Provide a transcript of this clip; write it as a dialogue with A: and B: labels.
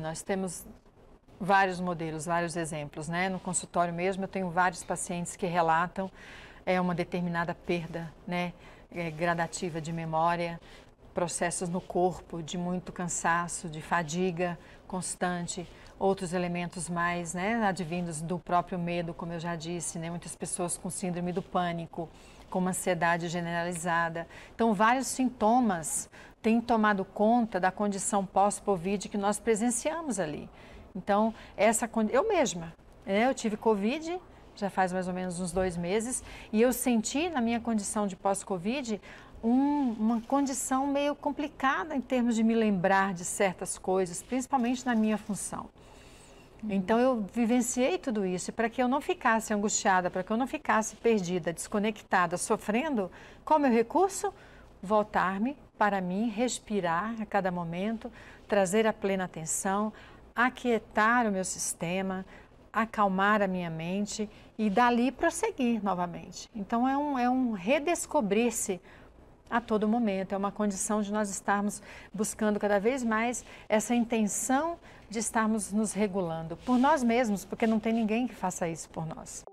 A: Nós temos vários modelos, vários exemplos, né? No consultório mesmo, eu tenho vários pacientes que relatam é, uma determinada perda, né? É, gradativa de memória, processos no corpo de muito cansaço, de fadiga constante, outros elementos mais né, advindos do próprio medo, como eu já disse, né, muitas pessoas com síndrome do pânico, com uma ansiedade generalizada. Então, vários sintomas têm tomado conta da condição pós-Covid que nós presenciamos ali. Então, essa eu mesma, né, eu tive Covid, já faz mais ou menos uns dois meses, e eu senti na minha condição de pós-Covid um, uma condição meio complicada em termos de me lembrar de certas coisas, principalmente na minha função. Uhum. Então eu vivenciei tudo isso e para que eu não ficasse angustiada, para que eu não ficasse perdida, desconectada, sofrendo, qual meu recurso? Voltar-me para mim, respirar a cada momento, trazer a plena atenção, aquietar o meu sistema, acalmar a minha mente e dali prosseguir novamente. Então é um, é um redescobrir-se a todo momento, é uma condição de nós estarmos buscando cada vez mais essa intenção de estarmos nos regulando por nós mesmos, porque não tem ninguém que faça isso por nós.